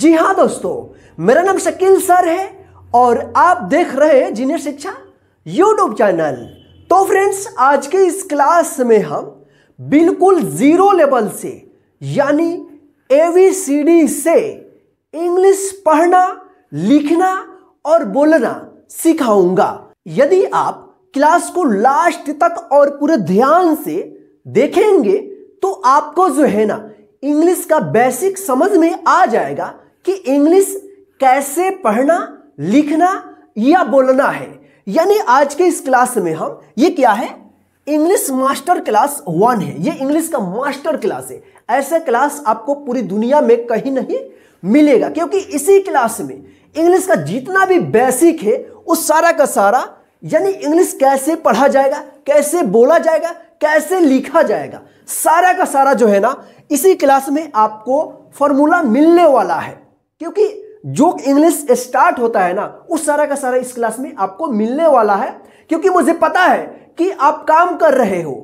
जी हाँ दोस्तों मेरा नाम शकील सर है और आप देख रहे हैं जीनियर शिक्षा यूट्यूब चैनल तो फ्रेंड्स आज के इस क्लास में हम बिल्कुल ज़ीरो लेवल से यानी ए से इंग्लिश पढ़ना लिखना और बोलना सिखाऊंगा यदि आप क्लास को लास्ट तक और पूरे ध्यान से देखेंगे तो आपको जो है ना इंग्लिश का बेसिक समझ में आ जाएगा कि इंग्लिश कैसे पढ़ना लिखना या बोलना है यानी आज के इस क्लास में हम ये क्या है इंग्लिश मास्टर क्लास वन है ये इंग्लिश का मास्टर क्लास है ऐसा क्लास आपको पूरी दुनिया में कहीं नहीं मिलेगा क्योंकि इसी क्लास में इंग्लिश का जितना भी बेसिक है उस सारा का सारा यानी इंग्लिश कैसे पढ़ा जाएगा कैसे बोला जाएगा कैसे लिखा जाएगा सारा का सारा जो है ना इसी क्लास में आपको फॉर्मूला मिलने वाला है क्योंकि जो इंग्लिश स्टार्ट होता है ना उस सारा का सारा इस क्लास में आपको मिलने वाला है क्योंकि मुझे पता है कि आप काम कर रहे हो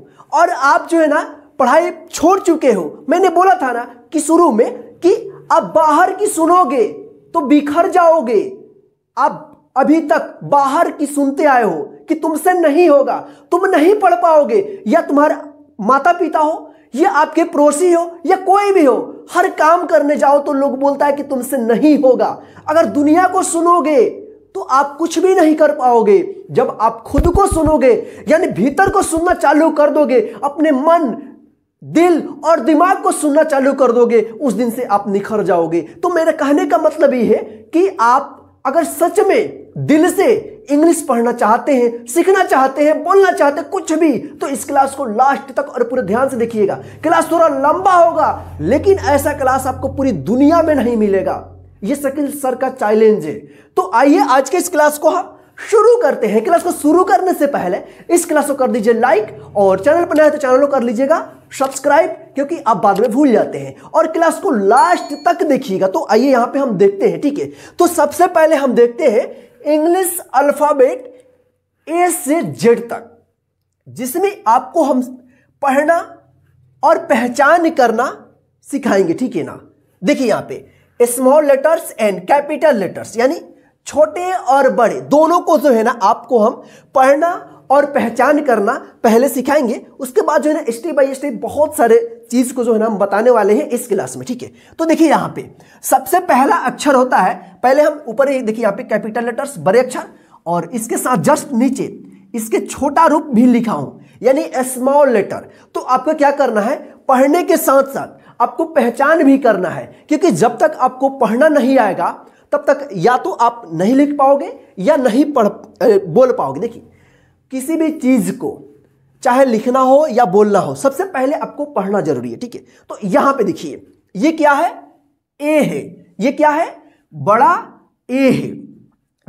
और आप जो है ना पढ़ाई छोड़ चुके हो मैंने बोला था ना कि शुरू में कि आप बाहर की सुनोगे तो बिखर जाओगे आप अभी तक बाहर की सुनते आए हो कि तुमसे नहीं होगा तुम नहीं पढ़ पाओगे या तुम्हारा माता पिता हो या आपके पड़ोसी हो या कोई भी हो हर काम करने जाओ तो लोग बोलता है कि तुमसे नहीं होगा अगर दुनिया को सुनोगे तो आप कुछ भी नहीं कर पाओगे जब आप खुद को सुनोगे यानी भीतर को सुनना चालू कर दोगे अपने मन दिल और दिमाग को सुनना चालू कर दोगे उस दिन से आप निखर जाओगे तो मेरे कहने का मतलब ये है कि आप अगर सच में दिल से इंग्लिश पढ़ना चाहते हैं सीखना चाहते हैं बोलना चाहते हैं कुछ भी तो इस क्लास को लास्ट तक और पूरे ध्यान से देखिएगा क्लास थोड़ा लंबा होगा लेकिन ऐसा क्लास आपको पूरी दुनिया में नहीं मिलेगा ये शकील सर का चैलेंज है तो आइए आज के इस क्लास को हम शुरू करते हैं क्लास को शुरू करने से पहले इस क्लास को कर दीजिए लाइक और चैनल पर नए तो चैनल को कर लीजिएगा सब्सक्राइब क्योंकि आप बाद में भूल जाते हैं और क्लास को लास्ट तक देखिएगा तो आइए यहां पे हम देखते हैं ठीक है तो सबसे पहले हम देखते हैं इंग्लिश अल्फाबेट ए से जेड तक जिसमें आपको हम पढ़ना और पहचान करना सिखाएंगे ठीक है ना देखिए यहां पे small letters and capital letters यानी छोटे और बड़े दोनों को जो है ना आपको हम पढ़ना और पहचान करना पहले सिखाएंगे उसके बाद जो है ना स्टेप बाय स्टेप बहुत सारे चीज को जो है ना हम बताने वाले हैं इस क्लास में ठीक है तो देखिए यहां पे सबसे पहला अक्षर होता है पहले हम ऊपर देखिए यहां पे कैपिटल लेटर्स बड़े अक्षर और इसके साथ जस्ट नीचे इसके छोटा रूप भी लिखा हूं यानी स्मॉल लेटर तो आपको क्या करना है पढ़ने के साथ साथ आपको पहचान भी करना है क्योंकि जब तक आपको पढ़ना नहीं आएगा तब तक या तो आप नहीं लिख पाओगे या नहीं पढ़ बोल पाओगे देखिए किसी भी चीज को चाहे लिखना हो या बोलना हो सबसे पहले आपको पढ़ना जरूरी है ठीक है तो यहां पे देखिए ये क्या है ए है ये क्या है बड़ा ए है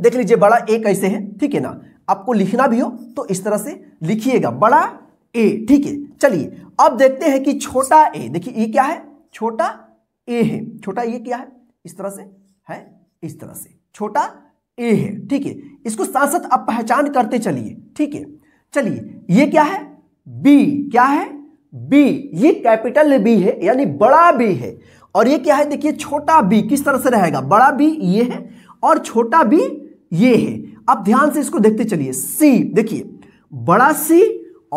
देख लीजिए बड़ा ए कैसे है ठीक है ना आपको लिखना भी हो तो इस तरह से लिखिएगा बड़ा ए ठीक है चलिए अब देखते हैं कि छोटा ए देखिए ये क्या है छोटा ए है छोटा ये क्या है इस तरह से है इस तरह से छोटा ए है ठीक है इसको साथ साथ आप पहचान करते चलिए ठीक है चलिए ये क्या है बी क्या है बी ये कैपिटल बी है यानी बड़ा बी है और ये क्या है देखिए छोटा बी किस तरह से रहेगा बड़ा बी ये है और छोटा बी ये है अब ध्यान से इसको देखते चलिए सी देखिए बड़ा सी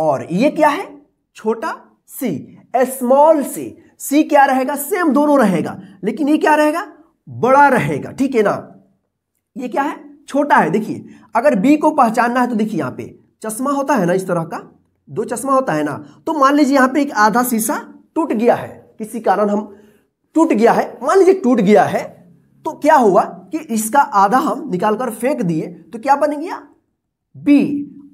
और ये क्या है छोटा सी स्मॉल सी सी क्या रहेगा सेम दोनों रहेगा लेकिन ये क्या रहेगा बड़ा रहेगा ठीक है ना ये क्या है छोटा है देखिए अगर बी को पहचानना है तो देखिए यहां पे चश्मा होता है ना इस तरह का दो चश्मा होता है ना तो मान लीजिए यहाँ पे एक आधा शीशा टूट गया है किसी कारण हम टूट गया है मान लीजिए टूट गया है तो क्या हुआ कि इसका आधा हम निकालकर फेंक दिए तो क्या बन गया बी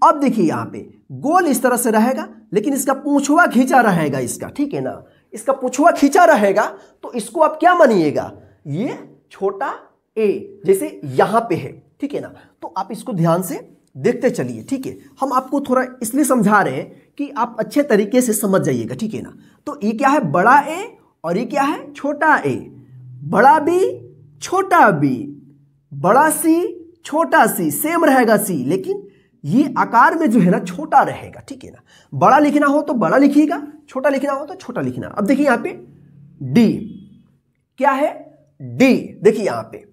अब देखिए यहाँ पे गोल इस तरह से रहेगा लेकिन इसका पूछुआ खींचा रहेगा इसका ठीक है ना इसका पूछुआ खींचा रहेगा तो इसको आप क्या मानिएगा ये छोटा ए जैसे यहां पे है ठीक है ना तो आप इसको ध्यान से देखते चलिए ठीक है हम आपको थोड़ा इसलिए समझा रहे हैं कि आप अच्छे तरीके से समझ जाइएगा ठीक है ना तो ये क्या है बड़ा ए और ये क्या है छोटा ए बड़ा बी छोटा बी बड़ा सी छोटा सी सेम रहेगा सी लेकिन ये आकार में जो है ना छोटा रहेगा ठीक है ना बड़ा लिखना हो तो बड़ा लिखिएगा छोटा लिखना हो तो छोटा लिखना अब देखिए यहां पे डी क्या है डी देखिए यहां पे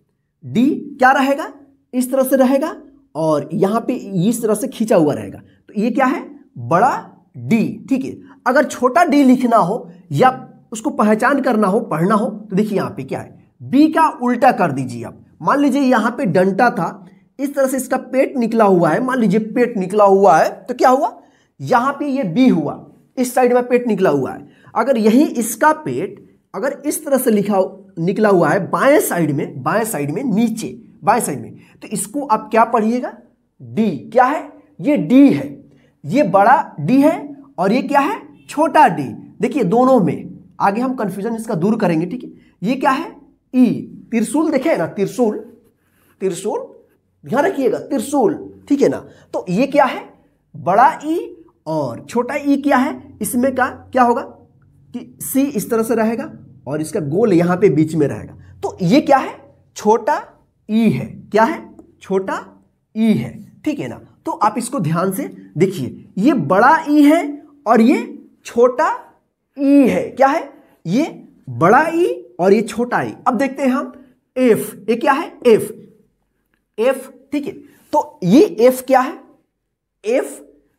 डी क्या रहेगा इस तरह से रहेगा और यहाँ पे इस तरह से खींचा हुआ रहेगा तो ये क्या है बड़ा डी ठीक है अगर छोटा डी लिखना हो या उसको पहचान करना हो पढ़ना हो तो देखिए यहाँ पे क्या है बी का उल्टा कर दीजिए आप मान लीजिए यहाँ पे डंटा था इस तरह से इसका पेट निकला हुआ है मान लीजिए पेट निकला हुआ है तो क्या हुआ यहाँ पे ये बी हुआ इस साइड में पेट निकला हुआ है अगर यही इसका पेट अगर इस तरह से लिखा निकला हुआ है बाएं साइड में बाएं साइड में नीचे बाएं साइड में तो इसको आप क्या पढ़िएगा डी क्या है ये डी है ये बड़ा डी है और ये क्या है छोटा डी देखिए दोनों में आगे हम कंफ्यूजन इसका दूर करेंगे ठीक है ये क्या है ई e। त्रिशूल देखे ना त्रिशूल त्रिशूल ध्यान रखिएगा त्रिशूल ठीक है ना तो ये क्या है बड़ा ई e और छोटा ई e क्या है इसमें का क्या होगा कि सी इस तरह से रहेगा और इसका गोल यहां पे बीच में रहेगा तो ये क्या है छोटा ई है क्या है छोटा ई है ठीक है ना तो आप इसको ध्यान से देखिए ये बड़ा ई है और ये छोटा ई है क्या है ये बड़ा ई और ये छोटा ई अब देखते हैं हम एफ ये क्या है एफ एफ ठीक है तो ये एफ क्या है एफ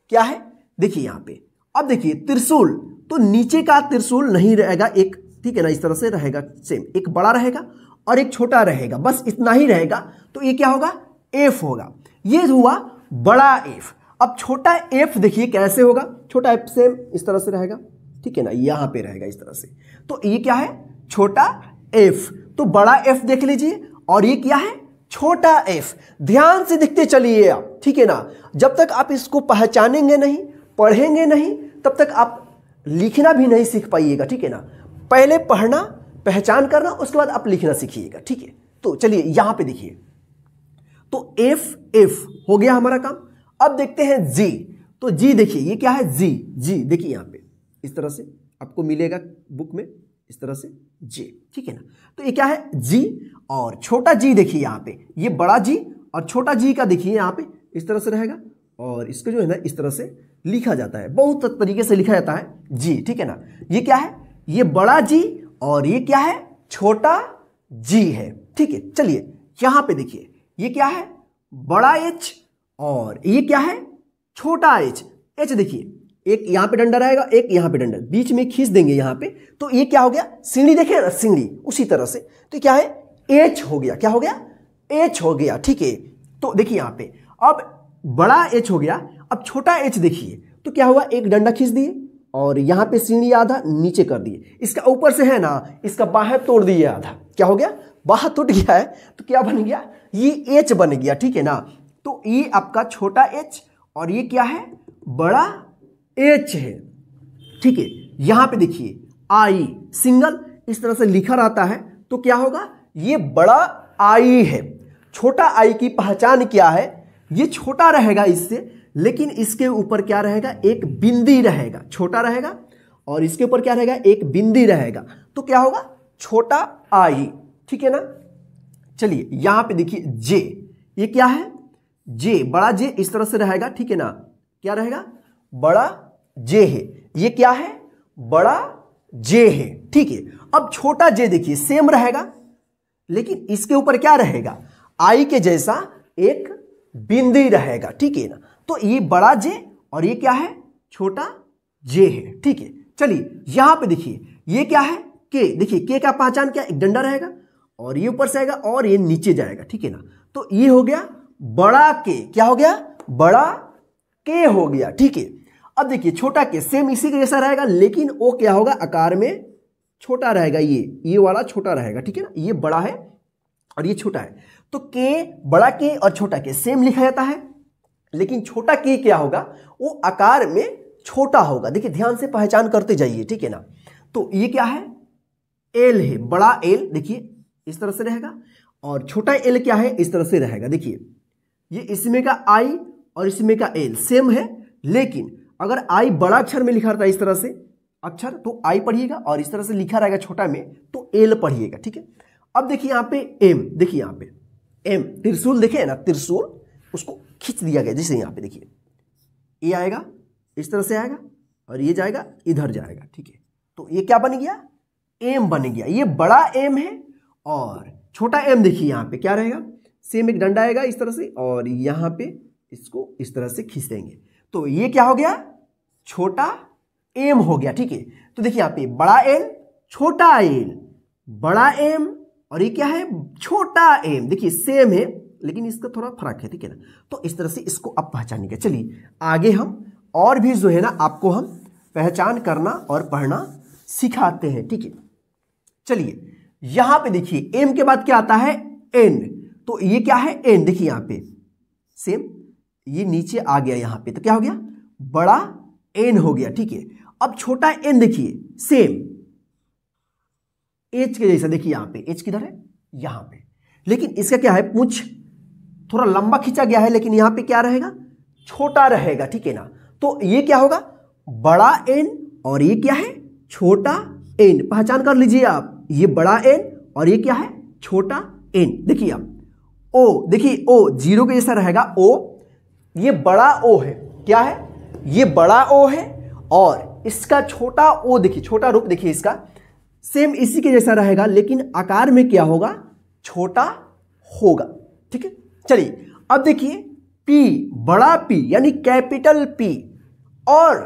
क्या है देखिए यहां पे अब देखिए त्रिशूल तो नीचे का त्रिशूल नहीं रहेगा एक ठीक है ना इस तरह से रहेगा सेम एक बड़ा रहेगा और एक छोटा रहेगा बस इतना ही रहेगा तो ये क्या होगा एफ होगा ये हुआ बड़ा एफ अब छोटा एफ देखिए कैसे होगा छोटा एफ सेम इस तरह से रहेगा ठीक है ना यहां पे रहेगा इस तरह से तो ये क्या है छोटा एफ तो बड़ा एफ देख लीजिए और ये क्या है छोटा एफ ध्यान से देखते चलिए आप ठीक है ना जब तक आप इसको पहचानेंगे नहीं पढ़ेंगे नहीं तब तक आप लिखना भी नहीं सीख पाइएगा ठीक है ना पहले पढ़ना पहचान करना उसके बाद आप लिखना सीखिएगा ठीक है तो चलिए यहां पे देखिए तो एफ एफ हो गया हमारा काम अब देखते हैं जी तो जी देखिए ये क्या है जी जी देखिए यहाँ पे इस तरह से आपको मिलेगा बुक में इस तरह से जे ठीक है ना तो ये क्या है जी और छोटा जी देखिए यहाँ पे ये बड़ा जी और छोटा जी का देखिए यहाँ पे इस तरह से रहेगा और इसको जो है ना इस तरह से लिखा जाता है बहुत तरीके से लिखा जाता है जी ठीक है ना ये क्या है ये बड़ा जी और ये क्या है छोटा जी है ठीक है चलिए यहां पे देखिए ये क्या है बड़ा एच और ये क्या है छोटा एच एच देखिए एक यहां पे डंडा रहेगा एक यहां पे डंडा बीच में खींच देंगे यहां पे तो ये क्या हो गया सीढ़ी देखे सीढ़ी उसी तरह से तो क्या है एच हो गया क्या हो गया एच हो गया ठीक है तो देखिए यहां पे अब बड़ा एच हो गया अब छोटा एच देखिए तो क्या हुआ एक डंडा खींच दिए और यहाँ पे सीढ़ी आधा नीचे कर दिए इसका ऊपर से है ना इसका बाहर तोड़ दिए आधा क्या हो गया बाहर टूट गया है तो क्या बन गया ये एच बन गया ठीक है ना तो ये आपका छोटा एच और ये क्या है बड़ा एच है ठीक है यहां पे देखिए आई सिंगल इस तरह से लिखा रहता है तो क्या होगा ये बड़ा आई है छोटा आई की पहचान क्या है ये छोटा रहेगा इससे लेकिन इसके ऊपर क्या रहेगा एक बिंदी रहेगा छोटा रहेगा और इसके ऊपर क्या रहेगा एक बिंदी रहेगा तो क्या होगा छोटा आई ठीक है ना चलिए यहां पे देखिए जे ये क्या है जे बड़ा जे इस तरह से रहेगा ठीक है ना क्या रहेगा बड़ा जे है ये क्या है बड़ा जे है ठीक है अब छोटा जे देखिए सेम रहेगा लेकिन इसके ऊपर क्या रहेगा आई के जैसा एक बिंदी रहेगा ठीक है ना तो ये बड़ा जे और ये क्या है छोटा जे है ठीक है चलिए यहां पे देखिए ये क्या है के देखिए के का पहचान क्या एक डंडा रहेगा और ये ऊपर से आएगा और ये नीचे जाएगा ठीक है ना तो ये हो गया बड़ा के क्या हो गया बड़ा के हो गया ठीक है अब देखिए छोटा के सेम इसी के जैसा रहेगा लेकिन वो क्या होगा आकार में छोटा रहेगा ये ये वाला छोटा रहेगा ठीक है ना ये बड़ा है और ये छोटा है तो के बड़ा के और छोटा के सेम लिखा जाता है लेकिन छोटा की क्या होगा वो आकार में छोटा होगा देखिए ध्यान से पहचान करते जाइए ठीक है ना तो ये क्या है एल है बड़ा एल देखिए इस तरह से रहेगा और छोटा एल क्या है इस तरह से रहेगा देखिए ये इसमें का आई और इसमें का एल सेम है लेकिन अगर आई बड़ा अक्षर में लिखा रहता है इस तरह से अक्षर तो आई पढ़िएगा और इस तरह से लिखा रहेगा छोटा में तो एल पढ़िएगा ठीक है अब देखिए यहाँ पे एम देखिए यहाँ पे एम त्रिशूल देखे ना त्रिशूल उसको खींच दिया गया जैसे यहाँ पे देखिए ये आएगा इस तरह से आएगा और ये जाएगा इधर जाएगा ठीक है तो ये क्या बन गया एम बन गया ये बड़ा एम है और छोटा एम देखिए यहाँ पे क्या रहेगा सेम एक डंडा आएगा इस तरह से और यहाँ पे इसको इस तरह से खींच देंगे तो ये क्या हो गया छोटा एम हो गया ठीक है तो देखिए यहाँ पे बड़ा एल छोटा एल बड़ा एम और ये क्या है छोटा एम देखिए सेम है लेकिन इसका थोड़ा फर्क है ठीक है ना तो इस तरह से इसको आप पहचानेंगे चलिए आगे हम और भी जो है ना आपको हम पहचान करना और पढ़ना सिखाते हैं ठीक है चलिए यहां पे देखिए एम के बाद क्या आता है एन तो ये क्या है एन देखिए यहां पे सेम ये नीचे आ गया यहां पे तो क्या हो गया बड़ा एन हो गया ठीक है अब छोटा एन देखिए सेम एच के जैसा देखिए यहां पे एच किधर है यहां पे लेकिन इसका क्या है पूछ थोड़ा लंबा खींचा गया है लेकिन यहां पे क्या रहेगा छोटा रहेगा ठीक है ना तो ये क्या होगा बड़ा एन और ये क्या है छोटा एन पहचान कर लीजिए आप ये बड़ा एन और ये क्या है छोटा एन देखिए आप ओ देखिए ओ जीरो के जैसा रहेगा ओ ये बड़ा ओ है क्या है ये बड़ा ओ है और इसका छोटा ओ देखिए छोटा रूप देखिए इसका सेम इसी के जैसा रहेगा लेकिन आकार में क्या होगा छोटा होगा ठीक है चलिए अब देखिए पी बड़ा पी यानी कैपिटल पी और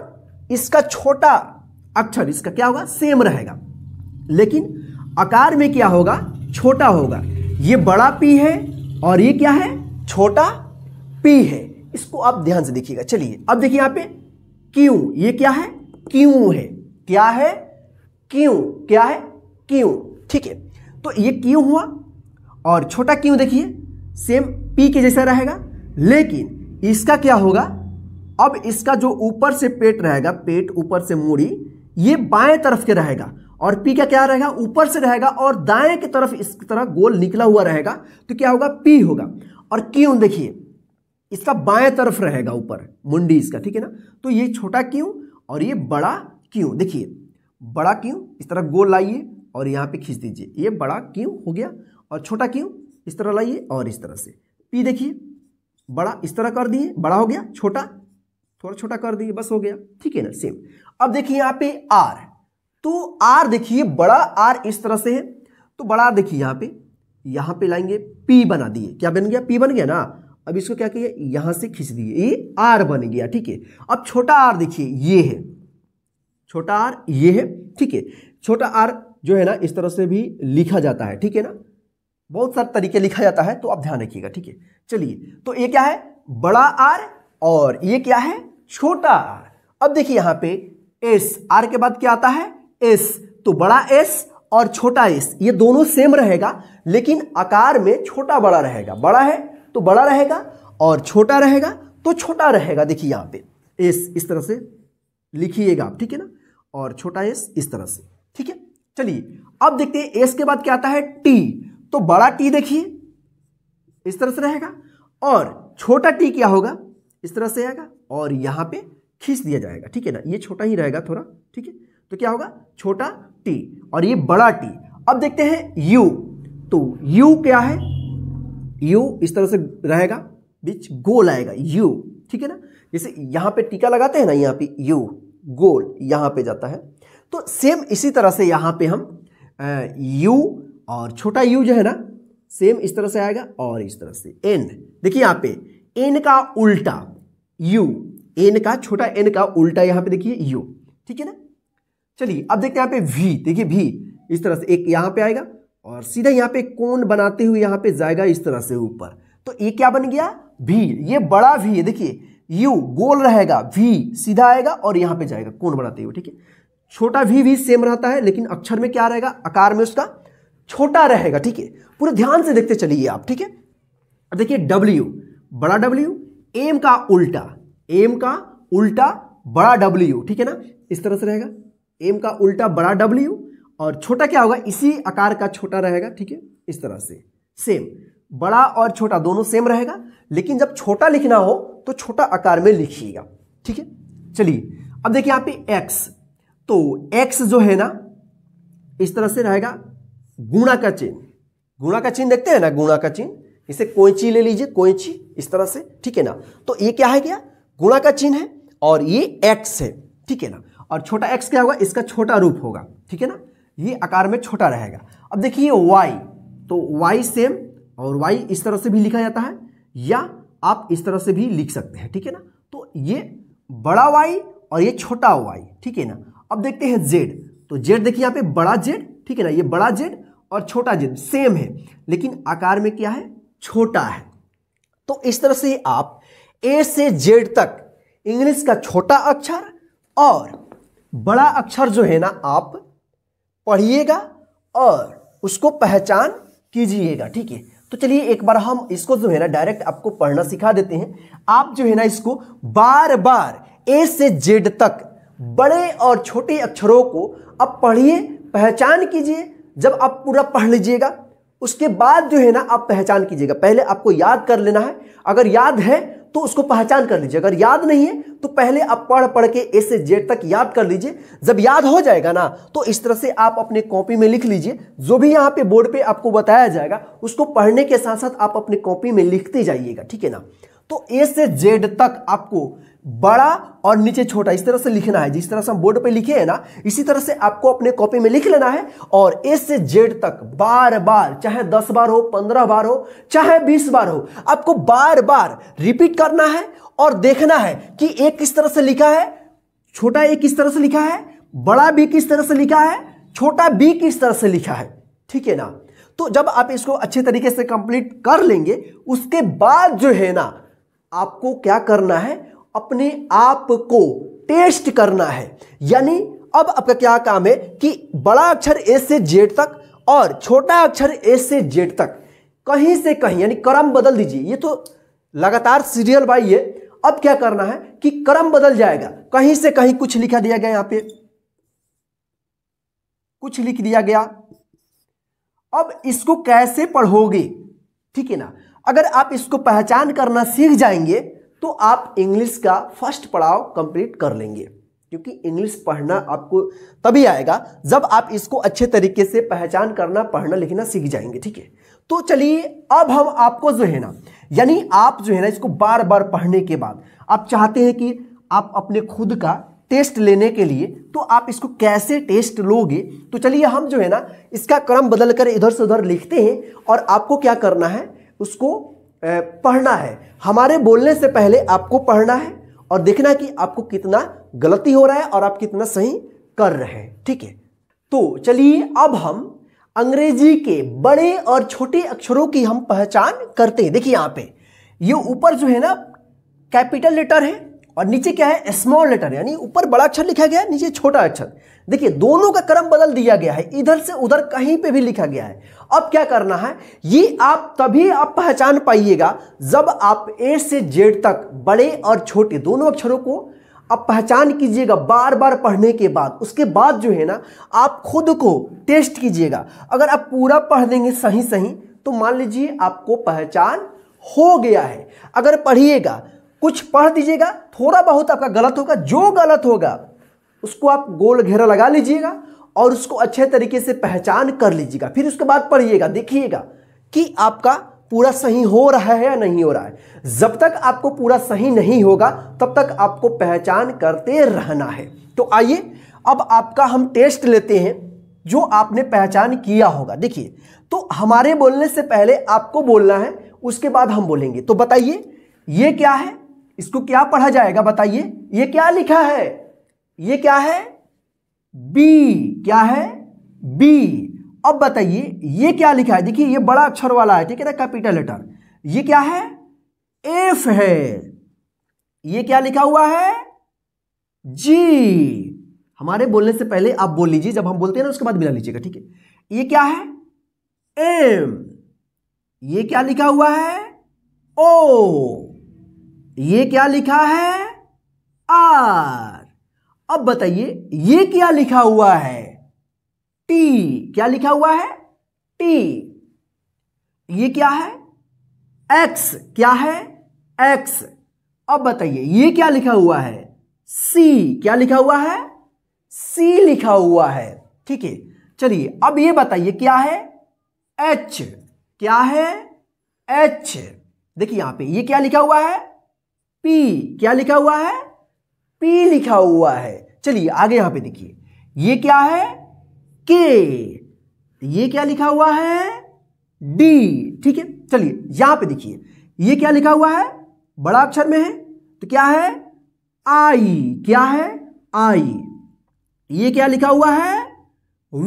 इसका छोटा अक्षर इसका क्या होगा सेम रहेगा लेकिन आकार में क्या होगा छोटा होगा ये बड़ा पी है और ये क्या है छोटा पी है इसको आप ध्यान से देखिएगा चलिए अब देखिए यहां पे क्यों ये क्या है क्यों है क्या है क्यों क्या है क्यों ठीक है तो ये क्यों हुआ और छोटा क्यों देखिए सेम पी के जैसा रहेगा लेकिन इसका क्या होगा अब इसका जो ऊपर से पेट रहेगा पेट ऊपर से मूड़ी ये बाएं तरफ के रहेगा और पी का क्या रहेगा ऊपर से रहेगा और दाएं की तरफ इस तरह गोल निकला हुआ रहेगा तो क्या होगा पी होगा और क्यों देखिए इसका बाएं तरफ रहेगा ऊपर मुंडी इसका ठीक है ना तो ये छोटा क्यों और ये बड़ा क्यों देखिए बड़ा क्यों इस तरह गोल लाइए और यहां पे खींच दीजिए ये बड़ा क्यों हो गया और छोटा क्यों इस तरह लाइए और इस तरह से पी देखिए बड़ा इस तरह कर दिए बड़ा हो गया छोटा थोड़ा छोटा कर दिए बस हो गया ठीक है ना सेम अब देखिए यहाँ पे आर तो आर देखिए बड़ा आर इस तरह से है तो बड़ा आर देखिए यहाँ पे यहाँ पे लाएंगे पी बना दिए क्या बन गया पी बन गया ना अब इसको क्या किया यहाँ से खींच दिए ये आर बन गया ठीक है अब छोटा आर देखिए ये है छोटा आर ये है ठीक है छोटा आर जो है ना इस तरह से भी लिखा जाता है ठीक है ना बहुत सारे तरीके लिखा जाता है तो आप ध्यान रखिएगा ठीक है चलिए तो ये क्या है बड़ा आर और ये क्या है छोटा आर अब देखिए यहां पे एस आर के बाद क्या आता है एस तो बड़ा एस और छोटा एस ये दोनों सेम रहेगा लेकिन आकार में छोटा बड़ा रहेगा बड़ा है तो बड़ा रहेगा और छोटा रहेगा तो छोटा रहेगा देखिए यहां पे एस इस तरह से लिखिएगा आप ठीक है ना और छोटा एस इस तरह से ठीक है चलिए अब देखते हैं एस के बाद क्या आता है टी तो बड़ा टी देखिए इस तरह से रहेगा और छोटा टी क्या होगा इस तरह से आएगा और यहां पे खींच दिया जाएगा ठीक है ना ये छोटा ही रहेगा थोड़ा ठीक है तो क्या होगा छोटा टी और ये बड़ा टी अब देखते हैं यू तो यू क्या है यू इस तरह से रहेगा बीच गोल आएगा यू ठीक है ना जैसे यहां पे टीका लगाते हैं ना यहां पे यू गोल यहां पे जाता है तो सेम इसी तरह से यहां पे हम यू और छोटा यू जो है ना सेम इस तरह से आएगा और इस तरह से एन देखिए यहां पे एन का उल्टा यू एन का छोटा एन का उल्टा यहां पे देखिए यू ठीक है ना चलिए अब देखते हैं यहाँ पे वी देखिए वी इस तरह से एक यहां पे आएगा और सीधा यहां पे कोन बनाते हुए यहां पे जाएगा इस तरह से ऊपर तो ये क्या बन गया भी ये बड़ा भी है देखिए यू गोल रहेगा वी सीधा आएगा और यहां पे जाएगा कौन बनाते हुए ठीक है छोटा भी भी सेम रहता है लेकिन अक्षर में क्या रहेगा आकार में उसका छोटा रहेगा ठीक है पूरे ध्यान से देखते चलिए आप ठीक है अब देखिए W बड़ा W एम का उल्टा एम का उल्टा बड़ा W ठीक है ना इस तरह से रहेगा एम का उल्टा बड़ा W और छोटा क्या होगा इसी आकार का छोटा रहेगा ठीक है इस तरह से सेम बड़ा और छोटा दोनों सेम रहेगा लेकिन जब छोटा लिखना हो तो छोटा आकार में लिखिएगा ठीक है चलिए अब देखिए यहां पे x तो x जो है ना इस तरह से रहेगा गुणा का चिन्ह गुणा का चिन्ह देखते हैं ना गुणा का चिन्ह इसे कोयची ले लीजिए कोयची इस तरह से ठीक है ना तो ये क्या है क्या गुणा का चिन्ह है और ये एक्स है ठीक है ना और छोटा एक्स क्या होगा इसका छोटा रूप होगा ठीक है ना ये आकार में छोटा रहेगा अब देखिए वाई तो वाई सेम और वाई इस तरह से भी लिखा जाता है या आप इस तरह से भी लिख सकते हैं ठीक है ना तो ये बड़ा वाई और ये छोटा वाई ठीक है ना अब देखते हैं जेड तो जेड देखिए यहाँ पे बड़ा जेड ठीक है ना ये बड़ा जेड और छोटा जिम सेम है लेकिन आकार में क्या है छोटा है तो इस तरह से आप ए से जेड तक इंग्लिश का छोटा अक्षर और बड़ा अक्षर जो है ना आप पढ़िएगा और उसको पहचान कीजिएगा ठीक है तो चलिए एक बार हम इसको जो है ना डायरेक्ट आपको पढ़ना सिखा देते हैं आप जो है ना इसको बार बार ए से जेड तक बड़े और छोटे अक्षरों को अब पढ़िए पहचान कीजिए जब आप पूरा पढ़ लीजिएगा उसके बाद जो है ना आप पहचान कीजिएगा पहले आपको याद कर लेना है अगर याद है तो उसको पहचान कर लीजिए अगर याद नहीं है तो पहले आप पढ़ पढ़ के ए से जेड तक याद कर लीजिए जब याद हो जाएगा ना तो इस तरह से आप अपने कॉपी में लिख लीजिए जो भी यहाँ पे बोर्ड पे आपको बताया जाएगा उसको पढ़ने के साथ साथ आप अपने कॉपी में लिखते जाइएगा ठीक है ना तो ए से जेड तक आपको बड़ा और नीचे छोटा इस तरह से लिखना है जिस तरह से हम बोर्ड पे लिखे हैं ना इसी तरह से आपको अपने कॉपी में लिख लेना है और ए से जेड तक बार बार चाहे दस बार हो पंद्रह बार हो चाहे बीस बार हो आपको बार बार रिपीट करना है और देखना है कि एक किस तरह से लिखा है छोटा ए किस तरह से लिखा है बड़ा बी किस तरह से लिखा है छोटा बी किस तरह से लिखा है ठीक है ना तो जब आप इसको अच्छे तरीके से कंप्लीट कर लेंगे उसके बाद जो है ना आपको क्या करना है अपने आप को टेस्ट करना है यानी अब आपका क्या काम है कि बड़ा अक्षर एस से जेड तक और छोटा अक्षर एस से जेड तक कहीं से कहीं यानी क्रम बदल दीजिए ये तो लगातार सीरियल बाई है अब क्या करना है कि क्रम बदल जाएगा कहीं से कहीं कुछ लिखा दिया गया यहां पे कुछ लिख दिया गया अब इसको कैसे पढ़ोगे ठीक है ना अगर आप इसको पहचान करना सीख जाएंगे तो आप इंग्लिश का फर्स्ट पड़ाव कंप्लीट कर लेंगे क्योंकि इंग्लिश पढ़ना आपको तभी आएगा जब आप इसको अच्छे तरीके से पहचान करना पढ़ना लिखना सीख जाएंगे ठीक है तो चलिए अब हम आपको जो है ना यानी आप जो है ना इसको बार बार पढ़ने के बाद आप चाहते हैं कि आप अपने खुद का टेस्ट लेने के लिए तो आप इसको कैसे टेस्ट लोगे तो चलिए हम जो है ना इसका क्रम बदल कर इधर से उधर लिखते हैं और आपको क्या करना है उसको पढ़ना है हमारे बोलने से पहले आपको पढ़ना है और देखना कि आपको कितना गलती हो रहा है और आप कितना सही कर रहे हैं ठीक है तो चलिए अब हम अंग्रेजी के बड़े और छोटे अक्षरों की हम पहचान करते हैं देखिए यहाँ पे ये ऊपर जो है ना कैपिटल लेटर है और नीचे क्या है स्मॉल लेटर यानी ऊपर बड़ा अक्षर लिखा गया है नीचे छोटा अक्षर देखिए दोनों का क्रम बदल दिया गया है इधर से उधर कहीं पे भी लिखा गया है अब क्या करना है ये आप तभी आप पहचान पाइएगा जब आप ए से जेड तक बड़े और छोटे दोनों अक्षरों को आप पहचान कीजिएगा बार बार पढ़ने के बाद उसके बाद जो है ना आप खुद को टेस्ट कीजिएगा अगर आप पूरा पढ़ देंगे सही सही तो मान लीजिए आपको पहचान हो गया है अगर पढ़िएगा कुछ पढ़ दीजिएगा थोड़ा बहुत आपका गलत होगा जो गलत होगा उसको आप गोल घेरा लगा लीजिएगा और उसको अच्छे तरीके से पहचान कर लीजिएगा फिर उसके बाद पढ़िएगा देखिएगा कि आपका पूरा सही हो रहा है या नहीं हो रहा है जब तक आपको पूरा सही नहीं होगा तब तक आपको पहचान करते रहना है तो आइए अब आपका हम टेस्ट लेते हैं जो आपने पहचान किया होगा देखिए तो हमारे बोलने से पहले आपको बोलना है उसके बाद हम बोलेंगे तो बताइए ये क्या है इसको क्या पढ़ा जाएगा बताइए ये क्या लिखा है ये क्या है बी क्या है बी अब बताइए ये क्या लिखा है देखिए ये बड़ा अक्षर वाला है ठीक है ना कैपिटल लेटर ये क्या है एफ है ये क्या लिखा हुआ है जी हमारे बोलने से पहले आप बोल लीजिए जब हम बोलते हैं ना उसके बाद मिला लीजिएगा ठीक है ये क्या है एम ये क्या लिखा हुआ है ओ ये क्या लिखा है आर अब बताइए ये क्या लिखा हुआ है टी क्या लिखा हुआ है टी ये क्या है एक्स क्या है एक्स अब बताइए ये क्या लिखा हुआ है सी क्या लिखा हुआ है सी लिखा हुआ है ठीक है चलिए अब ये बताइए क्या है एच क्या है एच देखिए यहां पे ये क्या लिखा हुआ है पी क्या लिखा हुआ है पी लिखा हुआ है चलिए आगे यहां पे देखिए ये क्या है के ये क्या लिखा हुआ है डी ठीक है चलिए यहां पे देखिए ये क्या लिखा हुआ है बड़ा अक्षर में है तो क्या है आई क्या है आई ये क्या लिखा हुआ है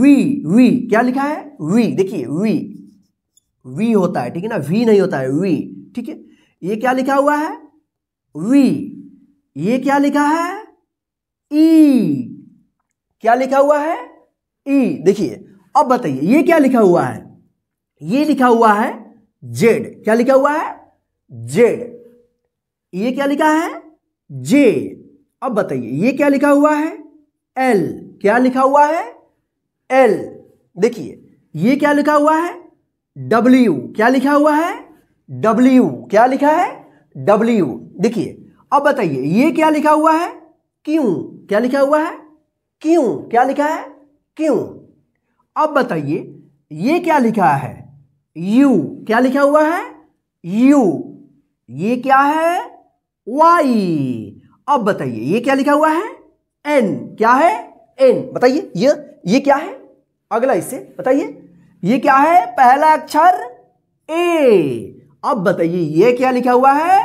वी वी क्या लिखा है वी देखिए वी वी होता है ठीक है ना वी नहीं होता है वी ठीक है ये क्या लिखा हुआ है वी ये क्या लिखा है ई क्या लिखा हुआ है ई देखिए अब बताइए ये क्या लिखा हुआ है ये लिखा हुआ है जेड क्या लिखा हुआ है जेड ये क्या लिखा है जे अब बताइए ये क्या लिखा हुआ है एल क्या लिखा हुआ है एल देखिए ये क्या लिखा हुआ है डब्ल्यू क्या लिखा हुआ है डब्ल्यू क्या लिखा है डब्ल्यू देखिए अब बताइए ये क्या लिखा हुआ है क्यों क्या लिखा हुआ है क्यों क्या लिखा है क्यों अब बताइए ये क्या लिखा है यू क्या लिखा हुआ है यू ये क्या है वाई अब बताइए ये क्या लिखा हुआ है एन क्या है एन बताइए ये ये क्या है अगला इससे बताइए ये क्या है पहला अक्षर ए अब बताइए ये क्या लिखा हुआ है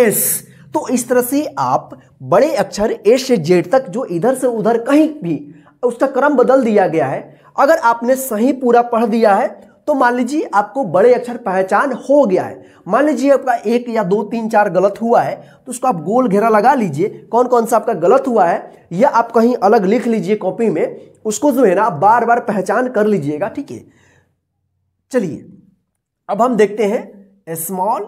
एस तो इस तरह से आप बड़े अक्षर ए से जेड तक जो इधर से उधर कहीं भी उसका क्रम बदल दिया गया है अगर आपने सही पूरा पढ़ दिया है तो मान लीजिए आपको बड़े अक्षर पहचान हो गया है मान लीजिए आपका एक या दो तीन चार गलत हुआ है तो उसको आप गोल घेरा लगा लीजिए कौन कौन सा आपका गलत हुआ है या आप कहीं अलग लिख लीजिए कॉपी में उसको जो है ना बार बार पहचान कर लीजिएगा ठीक है चलिए अब हम देखते हैं स्मॉल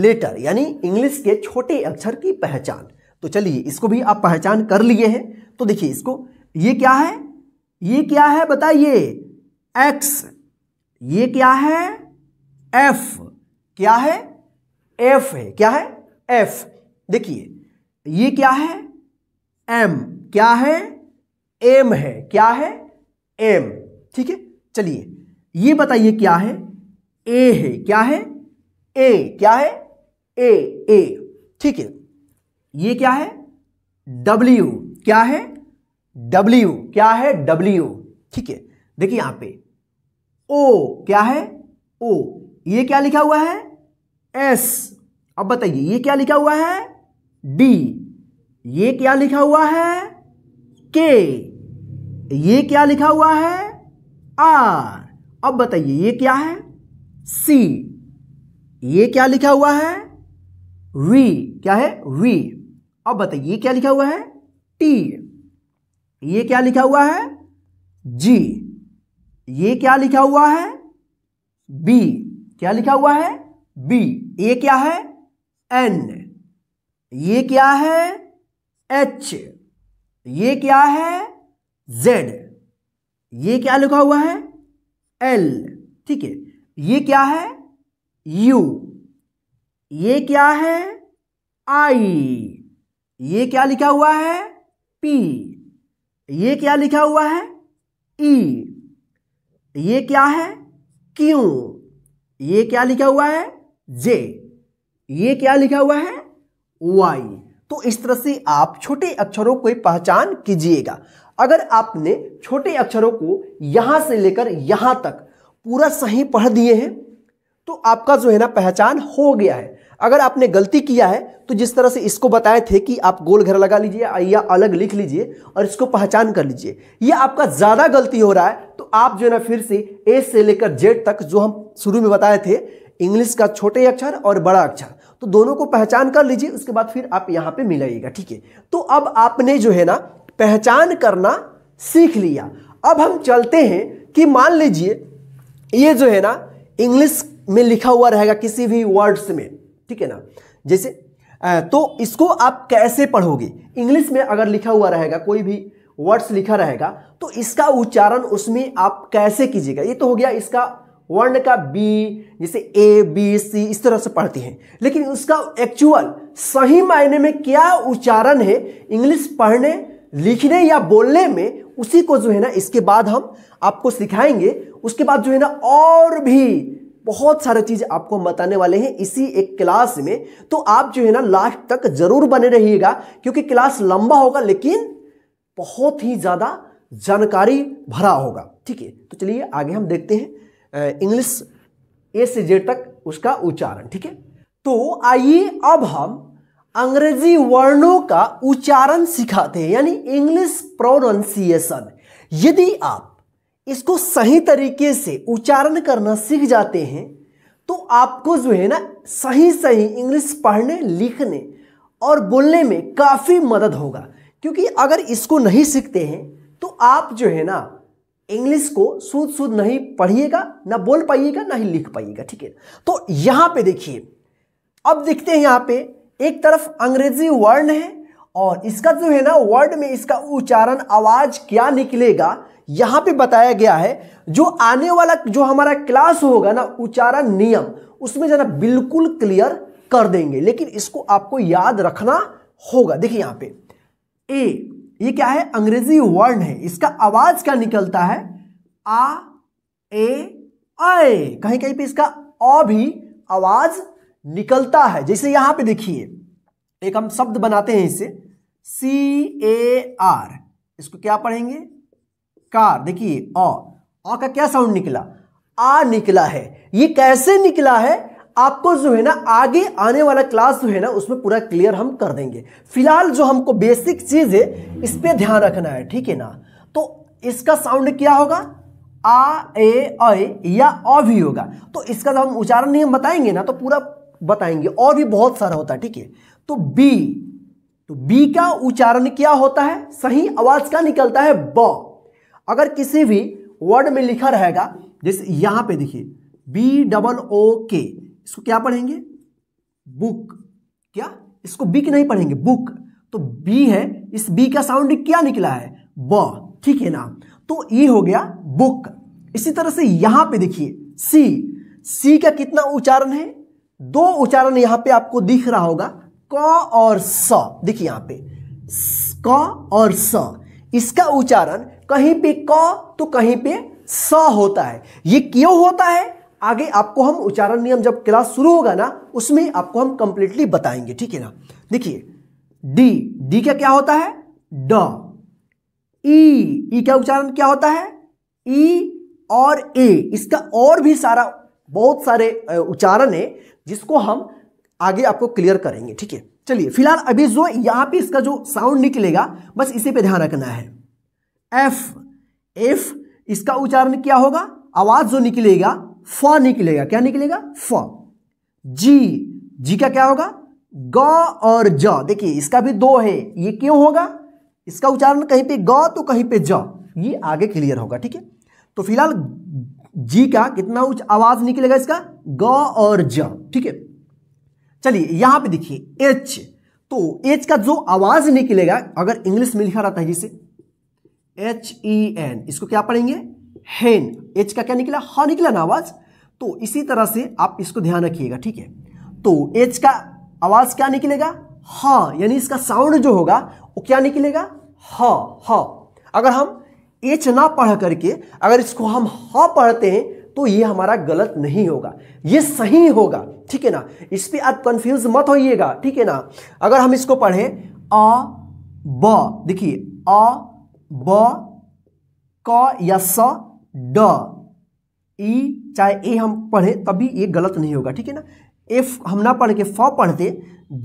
लेटर यानी इंग्लिश के छोटे अक्षर की पहचान तो चलिए इसको भी आप पहचान कर लिए हैं तो देखिए इसको ये क्या है ये क्या है बताइए एक्स ये क्या है एफ क्या है एफ है क्या है एफ देखिए ये क्या है एम क्या है एम है क्या है एम ठीक है चलिए ये बताइए क्या है ए है क्या है ए क्या है ए ए ठीक है ये क्या है डब्ल्यू क्या है डब्ल्यू क्या है डब्ल्यू ठीक है देखिए यहां पे ओ क्या है ओ ये क्या लिखा हुआ है एस अब बताइए ये क्या लिखा हुआ है डी ये क्या लिखा हुआ है के ये क्या लिखा हुआ है आर अब बताइए ये क्या है सी ये क्या लिखा हुआ है वी क्या है वी अब बताइए क्या लिखा हुआ है टी ये क्या लिखा हुआ है जी ये क्या लिखा हुआ है बी क्या लिखा हुआ है बी ए क्या है एन ये क्या है एच ये क्या है जेड ये क्या लिखा हुआ है एल ठीक है ये क्या है यू ये क्या है आई ये क्या लिखा हुआ है पी ये क्या लिखा हुआ है ई ये क्या है क्यू ये क्या लिखा हुआ है जे ये क्या लिखा हुआ है वाई तो इस तरह से आप छोटे अक्षरों को पहचान कीजिएगा अगर आपने छोटे अक्षरों को यहां से लेकर यहां तक पूरा सही पढ़ दिए हैं तो आपका जो है ना पहचान हो गया है अगर आपने गलती किया है तो जिस तरह से इसको बताए थे कि आप गोल घर लगा लीजिए या अलग लिख लीजिए और इसको पहचान कर लीजिए यह आपका ज़्यादा गलती हो रहा है तो आप जो है ना फिर से ए से लेकर जेड तक जो हम शुरू में बताए थे इंग्लिश का छोटे अक्षर और बड़ा अक्षर तो दोनों को पहचान कर लीजिए उसके बाद फिर आप यहां पे मिलाइएगा ठीक है तो अब आपने जो है ना पहचान करना सीख लिया अब हम चलते हैं कि मान लीजिए ये जो है ना इंग्लिश में लिखा हुआ रहेगा किसी भी वर्ड्स में ठीक है ना जैसे तो इसको आप कैसे पढ़ोगे इंग्लिश में अगर लिखा हुआ रहेगा कोई भी वर्ड्स लिखा रहेगा तो इसका उच्चारण उसमें आप कैसे कीजिएगा ये तो हो गया इसका वर्ण का बी जैसे ए बी सी इस तरह से पढ़ते हैं लेकिन उसका एक्चुअल सही मायने में क्या उच्चारण है इंग्लिश पढ़ने लिखने या बोलने में उसी को जो है ना इसके बाद हम आपको सिखाएंगे उसके बाद जो है ना और भी बहुत सारे चीज आपको बताने वाले हैं इसी एक क्लास में तो आप जो है ना लास्ट तक जरूर बने रहिएगा क्योंकि क्लास लंबा होगा लेकिन बहुत ही ज्यादा जानकारी भरा होगा ठीक है तो चलिए आगे हम देखते हैं इंग्लिश ए से जेड तक उसका उच्चारण ठीक है तो आइए अब हम अंग्रेजी वर्णों का उच्चारण सिखाते हैं यानी इंग्लिश प्रोनाउंसिएशन यदि आप इसको सही तरीके से उच्चारण करना सीख जाते हैं तो आपको जो है ना सही सही इंग्लिश पढ़ने लिखने और बोलने में काफ़ी मदद होगा क्योंकि अगर इसको नहीं सीखते हैं तो आप जो है ना इंग्लिश को सूद सूद नहीं पढ़िएगा ना बोल पाइएगा ना ही लिख पाइएगा ठीक है तो यहाँ पे देखिए अब देखते हैं यहाँ पे एक तरफ अंग्रेजी वर्ण है और इसका जो है ना वर्ड में इसका उच्चारण आवाज क्या निकलेगा यहां पे बताया गया है जो आने वाला जो हमारा क्लास होगा ना उच्चारण नियम उसमें जाना बिल्कुल क्लियर कर देंगे लेकिन इसको आपको याद रखना होगा देखिए यहां पे ए ये क्या है अंग्रेजी वर्ण है इसका आवाज क्या निकलता है आ ए आए कहीं कहीं पे इसका अ भी आवाज निकलता है जैसे यहां पे देखिए एक हम शब्द बनाते हैं इसे सी ए आर इसको क्या पढ़ेंगे कार देखिए अ अ का क्या साउंड निकला आ निकला है ये कैसे निकला है आपको जो है ना आगे आने वाला क्लास जो है ना उसमें पूरा क्लियर हम कर देंगे फिलहाल जो हमको बेसिक चीज है इस पर ध्यान रखना है ठीक है ना तो इसका साउंड क्या होगा आ ए आ या अ भी होगा तो इसका जब हम उच्चारण नियम बताएंगे ना तो पूरा बताएंगे और भी बहुत सारा होता है ठीक है तो बी तो बी का उच्चारण क्या होता है सही आवाज का निकलता है ब अगर किसी भी वर्ड में लिखा रहेगा जैसे यहां पे देखिए बी डबल ओ के इसको क्या पढ़ेंगे बुक क्या इसको की नहीं पढ़ेंगे बुक तो बी है इस बी का साउंड क्या निकला है ब ठीक है ना तो ये हो गया बुक इसी तरह से यहां पे देखिए सी सी का कितना उच्चारण है दो उच्चारण यहां पे आपको दिख रहा होगा क और स देखिए यहां पे क और स इसका उच्चारण कहीं पे क तो कहीं पे स होता है ये क्यों होता है आगे आपको हम उच्चारण नियम जब क्लास शुरू होगा ना उसमें आपको हम कंप्लीटली बताएंगे ठीक है ना देखिए डी डी का क्या होता है ड ई ई का उच्चारण क्या होता है ई और ए इसका और भी सारा बहुत सारे उच्चारण है जिसको हम आगे आपको क्लियर करेंगे ठीक है चलिए फिलहाल अभी जो यहां पे इसका जो साउंड निकलेगा बस इसी पे ध्यान रखना है एफ एफ इसका उच्चारण क्या होगा आवाज जो निकलेगा फ निकलेगा क्या निकलेगा फ जी जी का क्या होगा ग और ज देखिए इसका भी दो है ये क्यों होगा इसका उच्चारण कहीं पे ग तो कहीं पे ज ये आगे क्लियर होगा ठीक है तो फिलहाल जी का कितना उच्च आवाज निकलेगा इसका ग और ज ठीक है चलिए यहां पे देखिए एच तो एच का जो आवाज निकलेगा अगर इंग्लिश में लिखा रहता है जिसे एच ई एन इसको क्या पढ़ेंगे हेन एच का क्या निकला हा निकला ना आवाज तो इसी तरह से आप इसको ध्यान रखिएगा ठीक है तो एच का आवाज क्या निकलेगा हा यानी इसका साउंड जो होगा वो क्या निकलेगा हा हा अगर हम एच ना पढ़ करके अगर इसको हम ह पढ़ते हैं तो ये हमारा गलत नहीं होगा ये सही होगा ठीक है ना इस पर आप कंफ्यूज मत होइएगा ठीक है ना अगर हम इसको पढ़ें अ ब देखिए अ ब क या स ड ई चाहे ए हम पढ़े तभी ये गलत नहीं होगा ठीक है ना एफ हम ना पढ़ के फ पढ़ते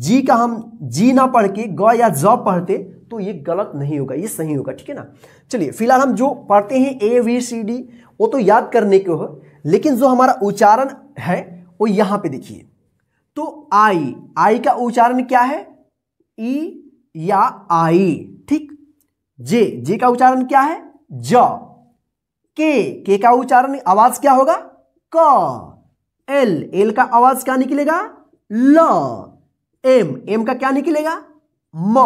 जी का हम जी ना पढ़ के ग या ज पढ़ते तो ये गलत नहीं होगा ये सही होगा ठीक है ना चलिए फिलहाल हम जो पढ़ते हैं ए वी सी डी वो तो याद करने के हो लेकिन जो हमारा उच्चारण है वो यहां पे देखिए तो आई आई का उच्चारण क्या है ई या आई ठीक जे जे का उच्चारण क्या है ज के के का उच्चारण आवाज क्या होगा क एल एल का आवाज क्या निकलेगा ल एम एम का क्या निकलेगा म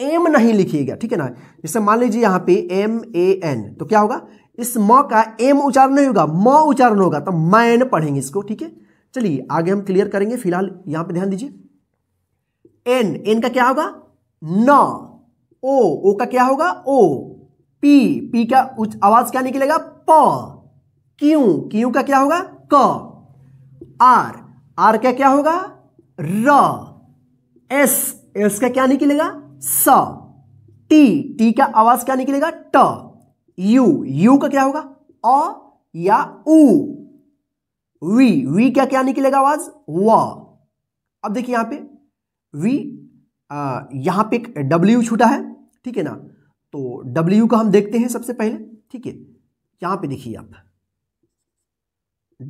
एम नहीं लिखिएगा ठीक है ना जैसे मान लीजिए यहां पे एम ए एन तो क्या होगा इस म का एम उच्चारण नहीं होगा म उच्चारण होगा तो मैन पढ़ेंगे इसको ठीक है चलिए आगे हम क्लियर करेंगे फिलहाल यहां पे ध्यान दीजिए एन एन का क्या होगा न ओ ओ का क्या होगा ओ पी पी का उच्च आवाज क्या निकलेगा प क्यू क्यू का क्या होगा क आर आर का क्या होगा र एस एस का क्या निकलेगा स टी टी का आवाज क्या निकलेगा ट यू यू का क्या होगा अ या ऊ वी वी क्या क्या निकलेगा आवाज व अब देखिए यहां पे वी आ, यहां पे एक डब्ल्यू छूटा है ठीक है ना तो डब्ल्यू का हम देखते हैं सबसे पहले ठीक है यहां पे देखिए आप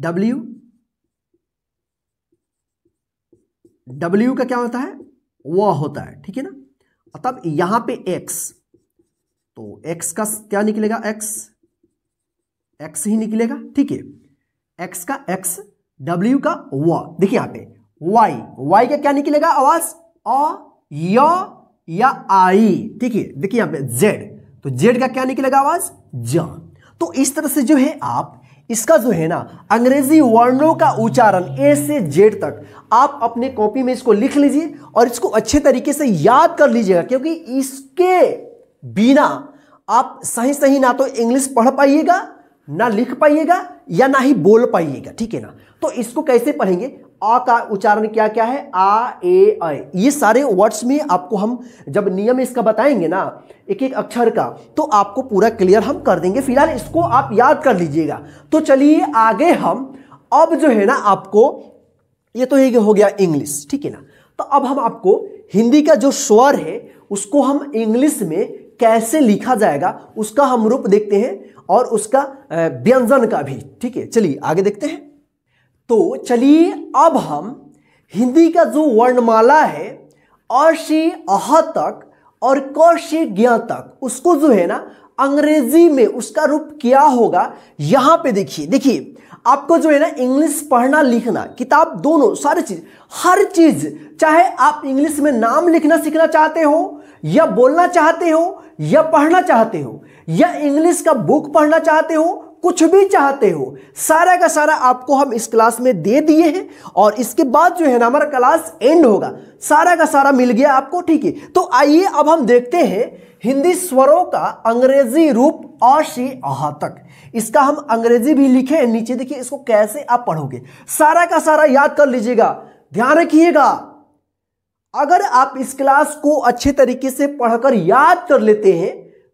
डब्ल्यू डब्ल्यू का क्या होता है व होता है ठीक है ना तब यहां पे एक्स तो x का क्या निकलेगा x x ही निकलेगा ठीक है x का x w का व देखिए यहां पे y y का क्या निकलेगा आवाज अ य या आई ठीक है देखिए यहां पे z तो z का क्या निकलेगा आवाज ज तो इस तरह से जो है आप इसका जो है ना अंग्रेजी वर्णों का उच्चारण ए से जेड तक आप अपने कॉपी में इसको लिख लीजिए और इसको अच्छे तरीके से याद कर लीजिएगा क्योंकि इसके बिना आप सही सही ना तो इंग्लिश पढ़ पाइएगा ना लिख पाइएगा या ना ही बोल पाइएगा ठीक है ना तो इसको कैसे पढ़ेंगे आ का उच्चारण क्या क्या है आ ए आ ये सारे वर्ड्स में आपको हम जब नियम इसका बताएंगे ना एक एक अक्षर का तो आपको पूरा क्लियर हम कर देंगे फिलहाल इसको आप याद कर लीजिएगा तो चलिए आगे हम अब जो है ना आपको ये तो ये हो गया इंग्लिश ठीक है ना तो अब हम आपको हिंदी का जो स्वर है उसको हम इंग्लिश में कैसे लिखा जाएगा उसका हम रूप देखते हैं और उसका व्यंजन का भी ठीक है चलिए आगे देखते हैं तो चलिए अब हम हिंदी का जो वर्णमाला है अ से अह तक और क से ज्ञा तक उसको जो है ना अंग्रेजी में उसका रूप क्या होगा यहां पे देखिए देखिए आपको जो है ना इंग्लिश पढ़ना लिखना किताब दोनों सारी चीज हर चीज चाहे आप इंग्लिश में नाम लिखना सीखना चाहते हो या बोलना चाहते हो या पढ़ना चाहते हो या इंग्लिश का बुक पढ़ना चाहते हो कुछ भी चाहते हो सारा का सारा आपको हम इस क्लास में दे दिए हैं और इसके बाद जो है ना हमारा क्लास एंड होगा सारा का सारा मिल गया आपको ठीक है तो आइए अब हम देखते हैं हिंदी स्वरों का अंग्रेजी रूप अशी से तक इसका हम अंग्रेजी भी लिखे नीचे देखिए इसको कैसे आप पढ़ोगे सारा का सारा याद कर लीजिएगा ध्यान रखिएगा अगर आप इस क्लास को अच्छे तरीके से पढ़कर याद कर लेते हैं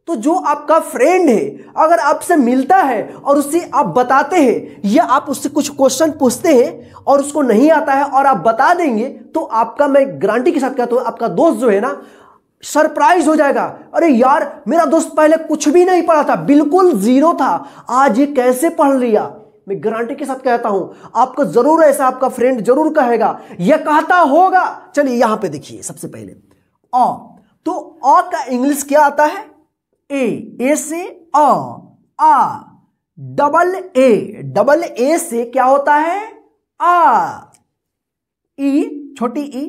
तो जो आपका फ्रेंड है अगर आपसे मिलता है और उसे आप बताते हैं या आप उससे कुछ क्वेश्चन पूछते हैं और उसको नहीं आता है और आप बता देंगे तो आपका मैं गारंटी के साथ कहता हूँ आपका दोस्त जो है ना सरप्राइज हो जाएगा अरे यार मेरा दोस्त पहले कुछ भी नहीं पढ़ा था बिल्कुल जीरो था आज ये कैसे पढ़ लिया मैं गारंटी के साथ कहता हूं आपको जरूर ऐसा आपका फ्रेंड जरूर कहेगा यह कहता होगा चलिए यहां पे देखिए सबसे पहले अ तो अ का इंग्लिश क्या आता है ए ए से अ आ डबल ए डबल ए से क्या होता है आ ई e, छोटी ई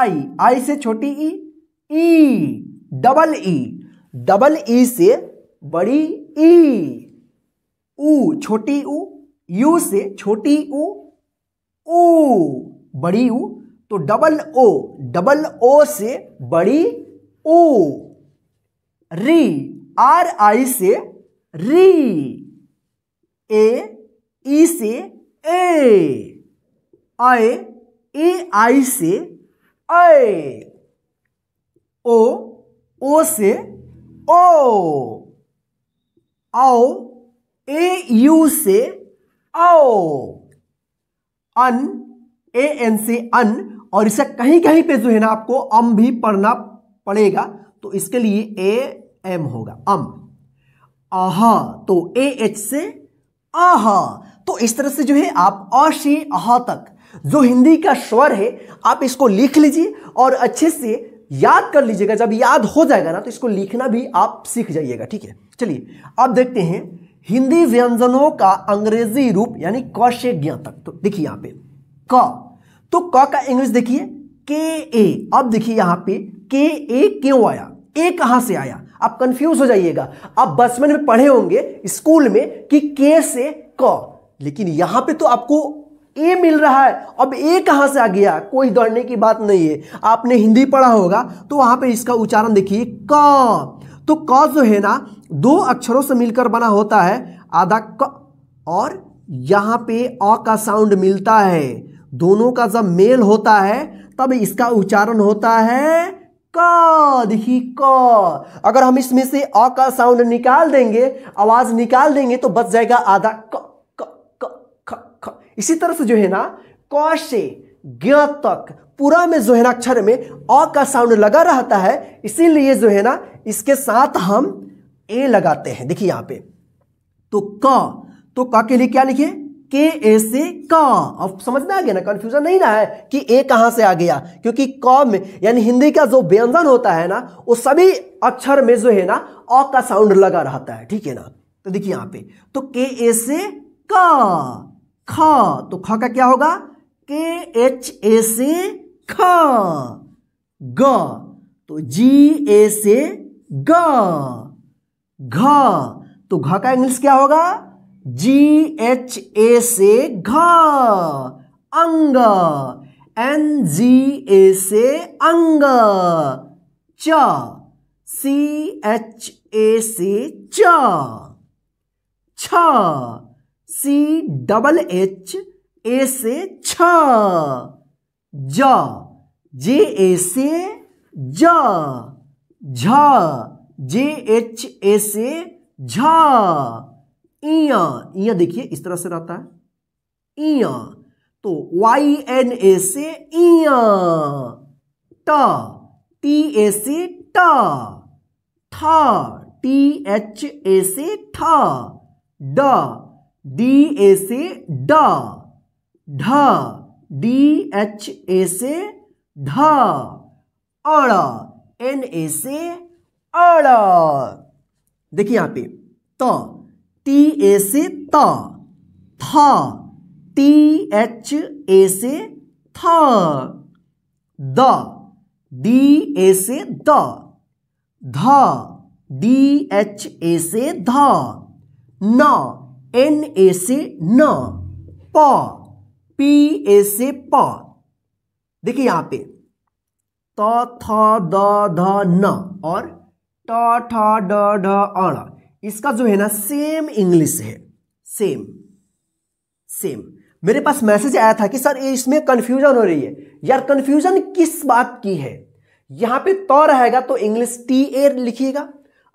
आई आई से छोटी ई E double E double E से बड़ी ई e, ऊ छोटी ऊ यू से छोटी ऊ ऊ बड़ी ऊ तो डबल ओ डबल ओ से बड़ी ऊ री आर आई से री ए ई से ए आए ए आई से आए ओ ओ से ओ आओ ए यू से ओ अन ए एन से अन और इसे कहीं कहीं पे जो है ना आपको अम भी पढ़ना पड़ेगा तो इसके लिए ए एम होगा अम आह तो ए एच से आह तो इस तरह से जो है आप अ से तक जो हिंदी का स्वर है आप इसको लिख लीजिए और अच्छे से याद कर लीजिएगा जब याद हो जाएगा ना तो इसको लिखना भी आप सीख जाइएगा ठीक है चलिए अब देखते हैं हिंदी व्यंजनों का अंग्रेजी रूप यानी क से ज्ञा तक तो देखिए यहां पे क तो क का इंग्लिश देखिए के ए अब देखिए यहां पे के ए क्यों आया ए कहां से आया आप कंफ्यूज हो जाइएगा आप बचपन में पढ़े होंगे स्कूल में कि के से क लेकिन यहां पे तो आपको ए मिल रहा है अब ए कहां से आ गया कोई दौड़ने की बात नहीं है आपने हिंदी पढ़ा होगा तो वहां पे इसका उच्चारण देखिए क तो क जो है ना दो अक्षरों से मिलकर बना होता है आधा क और यहां पे अ का साउंड मिलता है दोनों का जब मेल होता है तब इसका उच्चारण होता है क देखिए क अगर हम इसमें से अ का साउंड निकाल देंगे आवाज निकाल देंगे तो बच जाएगा आधा क क क ख ख इसी तरह से जो है ना क से ज्ञ तक पूरा में जो है ना अक्षर में अ का साउंड लगा रहता है इसीलिए जो है ना इसके साथ हम ए लगाते हैं देखिए यहां पे तो क तो क के लिए क्या लिखे के ए से क अब समझ में आ गया ना कंफ्यूजन नहीं ना है कि ए कहां से आ गया क्योंकि क में यानी हिंदी का जो व्यंजन होता है ना वो सभी अक्षर में जो है ना अ का साउंड लगा रहता है ठीक है ना तो देखिए यहां पे तो के ए से क ख तो ख का क्या होगा के एच ए से ख ग तो जी ए से ग घ तो घ का इंग्लिश क्या होगा जी एच ए से घ अंग एन जी ए से अंग च सी एच ए से च छ सी डबल एच ए से छ ज जे ए से ज झ जे एच ए से झ इया देखिए इस तरह से रहता है इया तो वाई एन ए से इया टा टी ए से टा था टी एच ए से था ड डी ए से ड ढ डी एच ए से ढ एन ए से अड़ देखिए यहाँ पे त टी ए से त था टी एच ए से था द डी ए से द ध डी एच ए से ध न एन ए से न प पी ए से प देखिए यहां पे त थ द ध न और ट ठ ड ढ अण इसका जो है ना सेम इंग्लिश है सेम सेम मेरे पास मैसेज आया था कि सर इसमें कंफ्यूजन हो रही है यार कंफ्यूजन किस बात की है यहां पे त रहेगा तो इंग्लिश टी ए लिखिएगा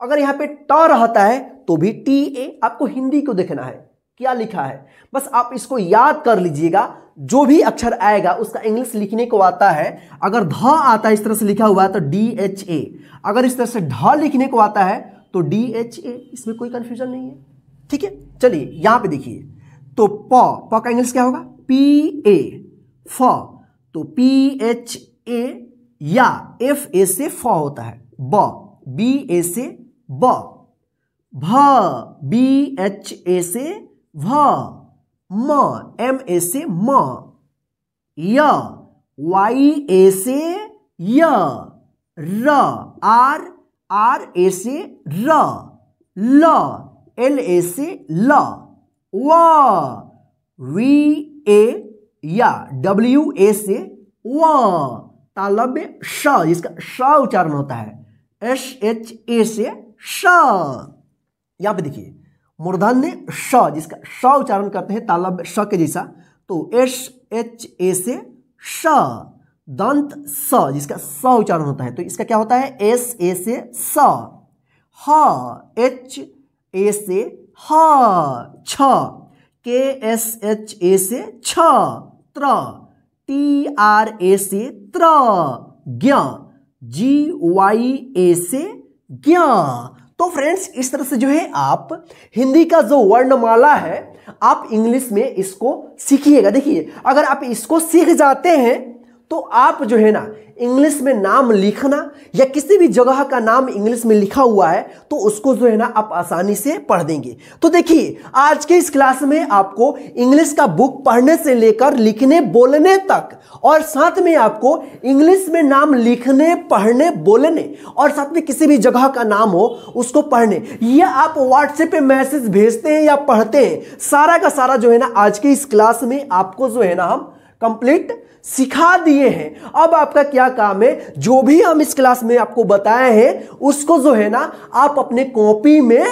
अगर यहां पे ट रहता है तो भी टी ए आपको हिंदी को देखना है क्या लिखा है बस आप इसको याद कर लीजिएगा जो भी अक्षर आएगा उसका इंग्लिश लिखने को आता है अगर ध आता है इस तरह से लिखा हुआ है तो डी एच ए अगर इस तरह से ढ लिखने को आता है तो डी एच ए इसमें कोई कंफ्यूजन नहीं है ठीक है चलिए यहां पे देखिए तो प प का इंग्लिश क्या होगा पी ए फ तो पी एच ए या एफ ए से फ होता है ब बी ए से ब भ बी एच ए से व म एम ए से म य वाई ए से य र आर आर ए से र ल एल ए से ल व वी ए या डब्ल्यू ए से व तालब्य श इसका श उच्चारण होता है एस एच ए से श यहां पे देखिए मूर्धन्य स जिसका स उच्चारण करते हैं तालब स के जैसा तो एस एच ए से स दंत स जिसका स उच्चारण होता है तो इसका क्या होता है एस ए से स ह एच ए से ह छ के एस एच ए से छ त्र टी आर ए से त्र ज्ञ जी वाई ए से ज्ञ तो फ्रेंड्स इस तरह से जो है आप हिंदी का जो वर्णमाला है आप इंग्लिश में इसको सीखिएगा देखिए अगर आप इसको सीख जाते हैं तो आप जो है ना इंग्लिश में नाम लिखना या किसी भी जगह का नाम इंग्लिश में लिखा हुआ है तो उसको जो है ना आप आसानी से पढ़ देंगे तो देखिए आज के इस क्लास में आपको इंग्लिश का बुक पढ़ने से लेकर लिखने बोलने तक और साथ में आपको इंग्लिश में नाम लिखने पढ़ने बोलने और साथ में किसी भी जगह का नाम हो उसको पढ़ने या आप व्हाट्सएप पे मैसेज भेजते हैं या पढ़ते हैं सारा का सारा जो है ना आज के इस क्लास में आपको जो है ना हम कंप्लीट सिखा दिए हैं अब आपका क्या काम है जो भी हम इस क्लास में आपको बताए हैं उसको जो है ना आप अपने कॉपी में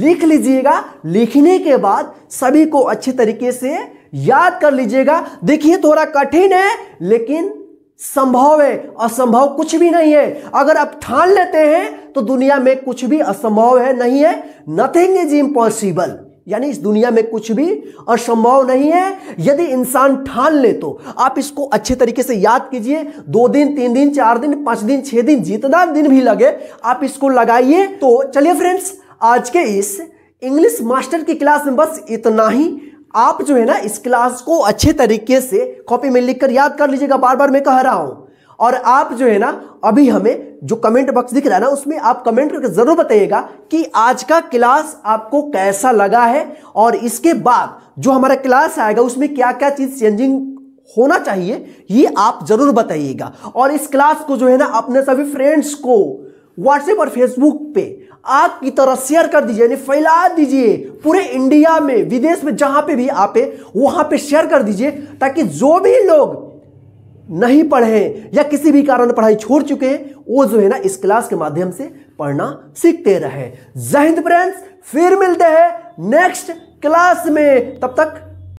लिख लीजिएगा लिखने के बाद सभी को अच्छे तरीके से याद कर लीजिएगा देखिए थोड़ा कठिन है लेकिन संभव है असंभव कुछ भी नहीं है अगर आप ठान लेते हैं तो दुनिया में कुछ भी असंभव है नहीं है नथिंग इज इम्पॉसिबल यानी इस दुनिया में कुछ भी असंभव नहीं है यदि इंसान ठान ले तो आप इसको अच्छे तरीके से याद कीजिए दो दिन तीन दिन चार दिन पांच दिन छह दिन जितना दिन भी लगे आप इसको लगाइए तो चलिए फ्रेंड्स आज के इस इंग्लिश मास्टर की क्लास में बस इतना ही आप जो है ना इस क्लास को अच्छे तरीके से कॉपी में लिखकर याद कर लीजिएगा बार बार मैं कह रहा हूं और आप जो है ना अभी हमें जो कमेंट बॉक्स दिख रहा है ना उसमें आप कमेंट करके जरूर बताइएगा कि आज का क्लास आपको कैसा लगा है और इसके बाद जो हमारा क्लास आएगा उसमें क्या क्या चीज़ चेंजिंग होना चाहिए ये आप जरूर बताइएगा और इस क्लास को जो है ना अपने सभी फ्रेंड्स को व्हाट्सएप और फेसबुक पे आग की तरह शेयर कर दीजिए यानी फैला दीजिए पूरे इंडिया में विदेश में जहां पे भी आप वहां पे शेयर कर दीजिए ताकि जो भी लोग नहीं पढ़े या किसी भी कारण पढ़ाई छोड़ चुके हैं वो जो है ना इस क्लास के माध्यम से पढ़ना सीखते रहे जय हिंद फ्रेंड्स फिर मिलते हैं नेक्स्ट क्लास में तब तक